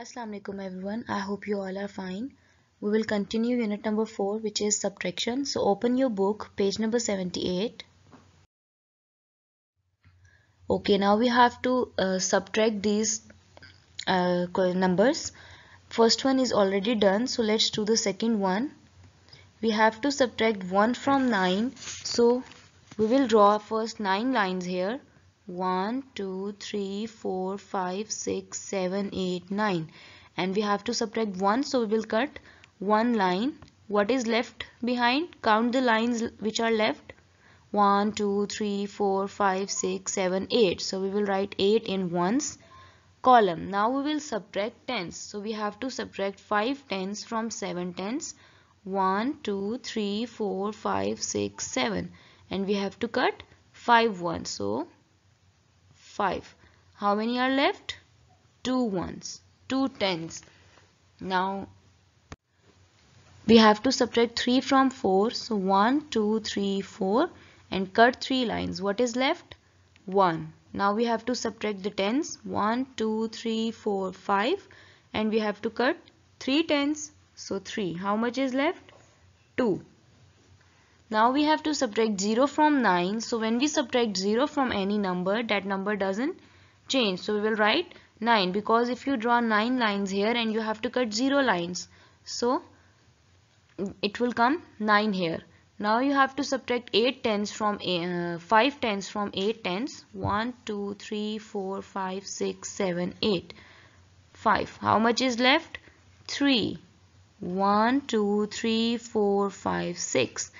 Assalamualaikum alaikum everyone I hope you all are fine we will continue unit number 4 which is subtraction so open your book page number 78 okay now we have to uh, subtract these uh, numbers first one is already done so let's do the second one we have to subtract 1 from 9 so we will draw first 9 lines here 1, 2, 3, 4, 5, 6, 7, 8, 9. And we have to subtract 1 so we will cut 1 line. What is left behind? Count the lines which are left. 1, 2, 3, 4, 5, 6, 7, 8. So we will write 8 in ones column. Now we will subtract tens. So we have to subtract 5 tens from 7 tens. 1, 2, 3, 4, 5, 6, 7. And we have to cut 5 ones. So 5. How many are left? 2 ones, 2 tens. Now we have to subtract 3 from 4. So 1, 2, 3, 4 and cut 3 lines. What is left? 1. Now we have to subtract the tens. 1, 2, 3, 4, 5 and we have to cut 3 tens. So 3. How much is left? 2. Now we have to subtract 0 from 9. So when we subtract 0 from any number, that number doesn't change. So we will write 9 because if you draw 9 lines here and you have to cut 0 lines. So it will come 9 here. Now you have to subtract 8 tens from uh, 5 tens from 8 tens. 1, 2, 3, 4, 5, 6, 7, 8. 5. How much is left? 3. 1, 2, 3, 4, 5, 6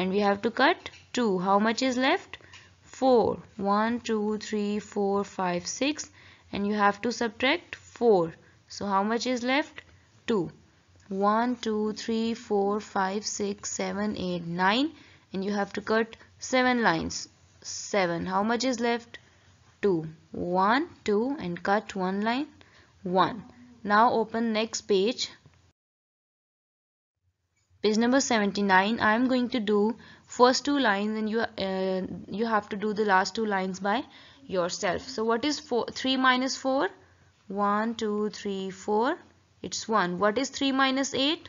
and we have to cut 2. How much is left? 4. 1, 2, 3, 4, 5, 6 and you have to subtract 4. So how much is left? 2. 1, 2, 3, 4, 5, 6, 7, 8, 9 and you have to cut 7 lines. 7. How much is left? 2. 1, 2 and cut 1 line. 1. Now open next page page number 79 i am going to do first two lines and you uh, you have to do the last two lines by yourself so what is 4 3 minus 4 1 2 3 4 it's 1 what is 3 minus 8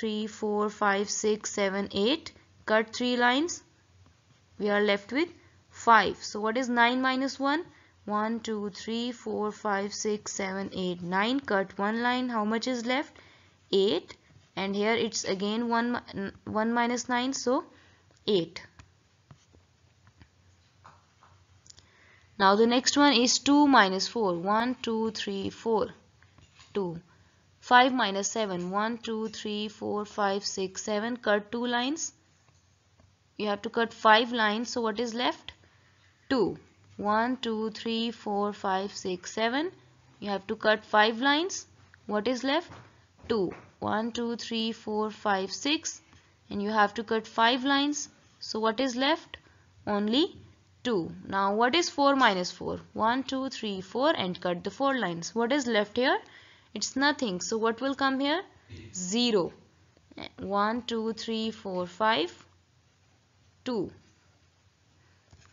3 4 5 6 7 8 cut 3 lines we are left with 5 so what is 9 minus 1 1 2 3 4 5 6 7 8 9 cut one line how much is left 8 and here it's again 1, 1 minus 9 so 8. Now the next one is 2 minus 4 1 2 3 4 2 5 minus 7 1 2 3 4 5 6 7 cut 2 lines you have to cut 5 lines so what is left 2 1 2 3 4 5 6 7 you have to cut 5 lines what is left 2 1, 2, 3, 4, 5, 6 and you have to cut 5 lines. So what is left? Only 2. Now what is 4 minus 4? 1, 2, 3, 4 and cut the 4 lines. What is left here? It's nothing. So what will come here? 0. 1, 2, 3, 4, 5, 2.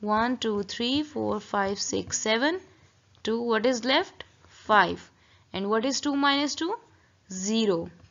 1, 2, 3, 4, 5, 6, 7, 2. What is left? 5. And what is 2 minus 2? 0.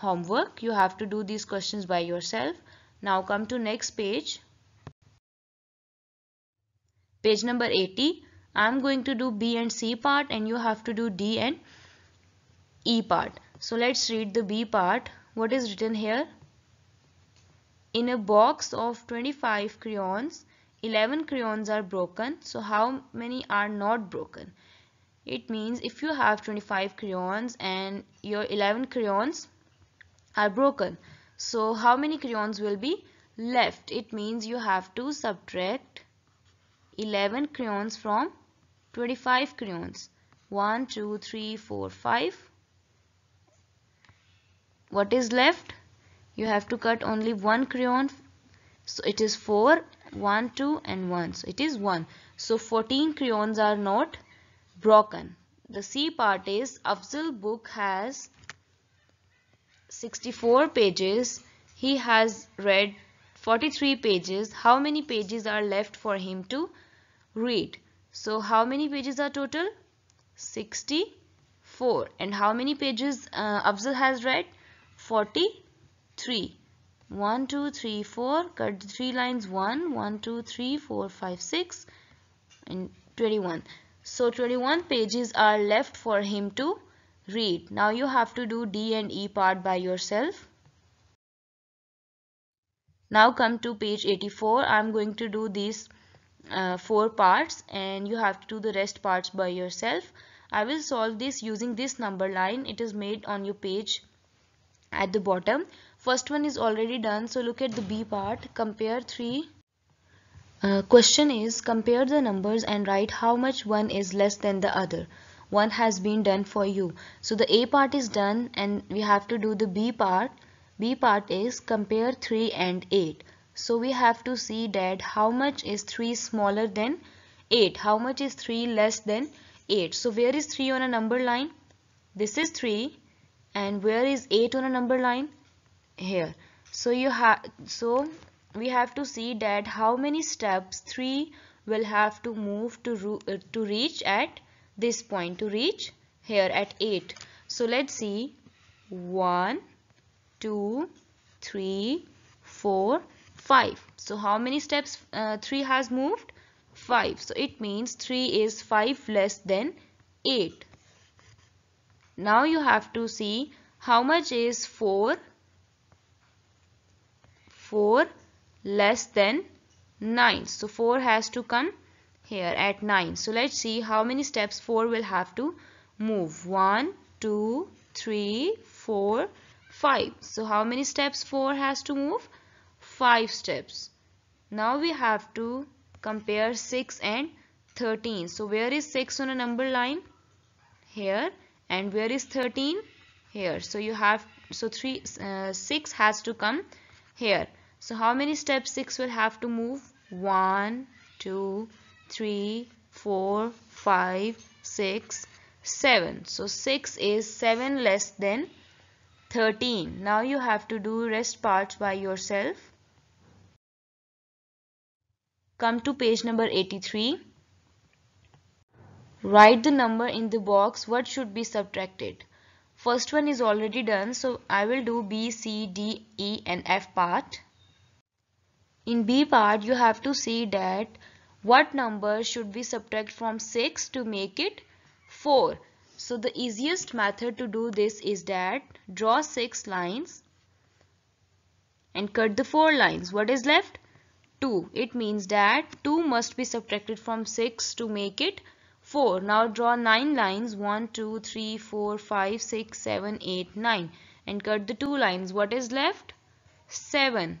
homework. You have to do these questions by yourself. Now come to next page. Page number 80. I'm going to do B and C part and you have to do D and E part. So let's read the B part. What is written here? In a box of 25 crayons, 11 crayons are broken. So how many are not broken? It means if you have 25 crayons and your 11 crayons are broken. So how many crayons will be left? It means you have to subtract 11 crayons from 25 crayons. 1, 2, 3, 4, 5. What is left? You have to cut only one crayon. So it is 4, 1, 2 and 1. So it is 1. So 14 crayons are not broken. The C part is Afzal book has 64 pages, he has read 43 pages. How many pages are left for him to read? So how many pages are total? 64. And how many pages uh, has read? 43. 1, 2, 3, 4. Cut 3 lines. 1, 1, 2, 3, 4, 5, 6 and 21. So 21 pages are left for him to read. Now you have to do D and E part by yourself. Now come to page 84. I'm going to do these uh, four parts and you have to do the rest parts by yourself. I will solve this using this number line. It is made on your page at the bottom. First one is already done. So look at the B part. Compare three. Uh, question is compare the numbers and write how much one is less than the other one has been done for you so the a part is done and we have to do the b part b part is compare 3 and 8 so we have to see that how much is 3 smaller than 8 how much is 3 less than 8 so where is 3 on a number line this is 3 and where is 8 on a number line here so you have so we have to see that how many steps 3 will have to move to, uh, to reach at this point to reach here at 8. So let's see 1, 2, 3, 4, 5. So how many steps uh, 3 has moved? 5. So it means 3 is 5 less than 8. Now you have to see how much is 4? 4 less than 9. So 4 has to come here at 9. So let's see how many steps 4 will have to move. 1, 2, 3, 4, 5. So how many steps 4 has to move? 5 steps. Now we have to compare 6 and 13. So where is 6 on a number line? Here. And where is 13? Here. So you have, so 3, uh, 6 has to come here. So how many steps 6 will have to move? 1, 2, 3, 4, 5, 6, 7. So 6 is 7 less than 13. Now you have to do rest parts by yourself. Come to page number 83. Write the number in the box what should be subtracted. First one is already done so I will do B, C, D, E and F part. In B part you have to see that what number should we subtract from 6 to make it 4? So the easiest method to do this is that draw 6 lines and cut the 4 lines. What is left? 2. It means that 2 must be subtracted from 6 to make it 4. Now draw 9 lines 1, 2, 3, 4, 5, 6, 7, 8, 9 and cut the 2 lines. What is left? 7.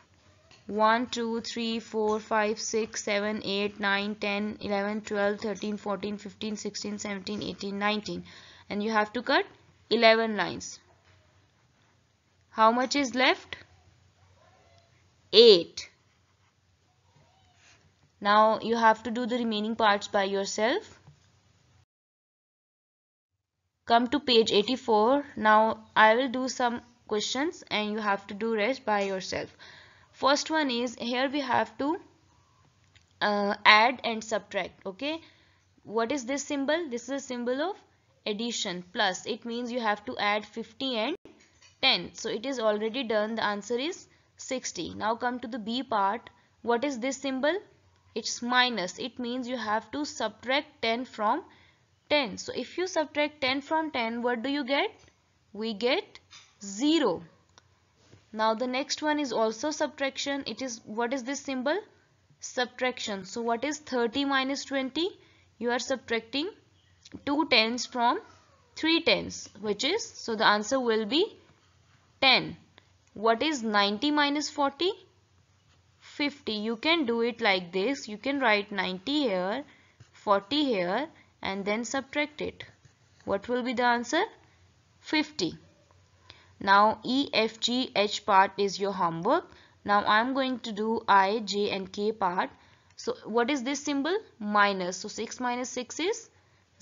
1, 2, 3, 4, 5, 6, 7, 8, 9, 10, 11, 12, 13, 14, 15, 16, 17, 18, 19. And you have to cut 11 lines. How much is left? 8. Now you have to do the remaining parts by yourself. Come to page 84. Now I will do some questions and you have to do rest by yourself first one is here we have to uh, add and subtract okay what is this symbol this is a symbol of addition plus it means you have to add 50 and 10 so it is already done the answer is 60 now come to the b part what is this symbol it's minus it means you have to subtract 10 from 10 so if you subtract 10 from 10 what do you get we get 0 now the next one is also subtraction. It is what is this symbol? Subtraction. So what is 30 minus 20? You are subtracting 2 tens from 3 tens which is so the answer will be 10. What is 90 minus 40? 50. You can do it like this. You can write 90 here, 40 here and then subtract it. What will be the answer? 50. Now E, F, G, H part is your homework. Now I'm going to do I, J and K part. So what is this symbol? Minus. So 6 minus 6 is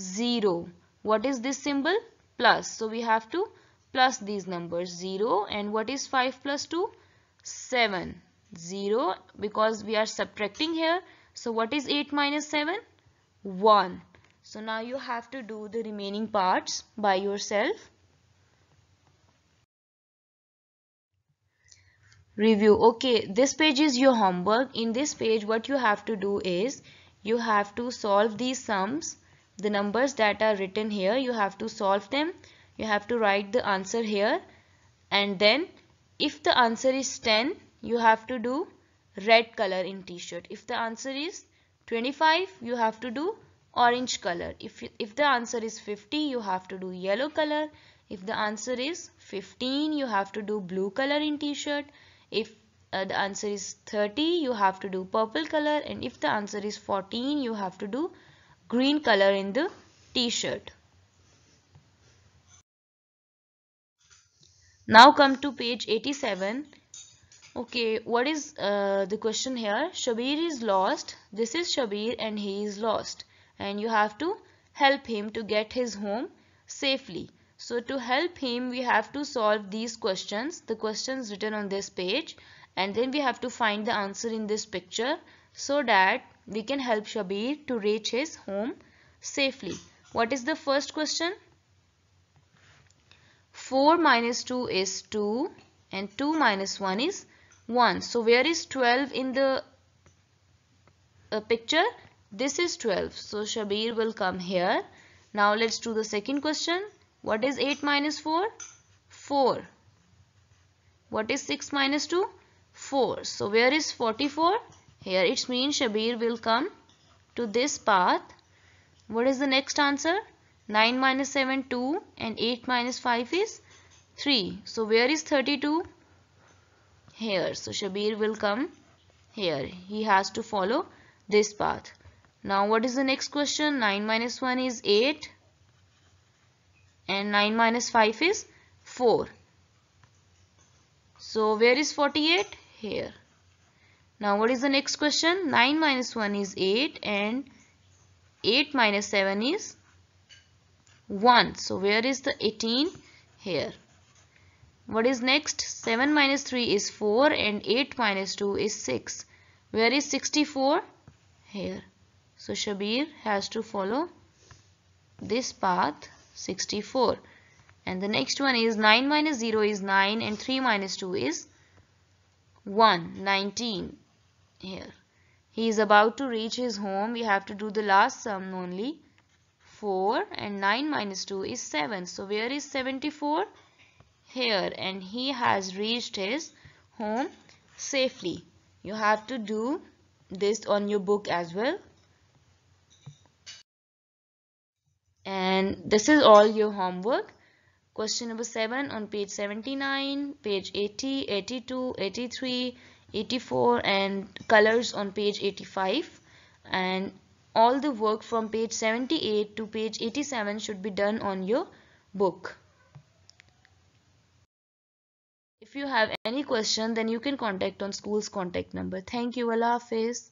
0. What is this symbol? Plus. So we have to plus these numbers 0 and what is 5 plus 2? 7. 0 because we are subtracting here. So what is 8 minus 7? 1. So now you have to do the remaining parts by yourself. review okay this page is your homework in this page what you have to do is you have to solve these sums the numbers that are written here you have to solve them you have to write the answer here and then if the answer is 10 you have to do red color in t-shirt if the answer is 25 you have to do orange color if if the answer is 50 you have to do yellow color if the answer is 15 you have to do blue color in t-shirt if uh, the answer is 30, you have to do purple color and if the answer is 14, you have to do green color in the t-shirt. Now come to page 87. Okay, what is uh, the question here? Shabir is lost. This is Shabir and he is lost. And you have to help him to get his home safely. So to help him, we have to solve these questions, the questions written on this page and then we have to find the answer in this picture so that we can help Shabir to reach his home safely. What is the first question? 4 minus 2 is 2 and 2 minus 1 is 1. So where is 12 in the uh, picture? This is 12. So Shabir will come here. Now let's do the second question. What is 8 minus 4? 4. What is 6 minus 2? 4. So where is 44? Here it means Shabir will come to this path. What is the next answer? 9 minus 7 2 and 8 minus 5 is 3. So where is 32? Here. So Shabir will come here. He has to follow this path. Now what is the next question? 9 minus 1 is 8 and 9 minus 5 is 4. So where is 48? Here. Now what is the next question? 9 minus 1 is 8 and 8 minus 7 is 1. So where is the 18? Here. What is next? 7 minus 3 is 4 and 8 minus 2 is 6. Where is 64? Here. So Shabir has to follow this path 64. And the next one is 9 minus 0 is 9 and 3 minus 2 is 1, 19 here. He is about to reach his home. We have to do the last sum only. 4 and 9 minus 2 is 7. So where is 74? Here and he has reached his home safely. You have to do this on your book as well. And this is all your homework. Question number 7 on page 79, page 80, 82, 83, 84 and colors on page 85. And all the work from page 78 to page 87 should be done on your book. If you have any question, then you can contact on school's contact number. Thank you. Allah Hafiz.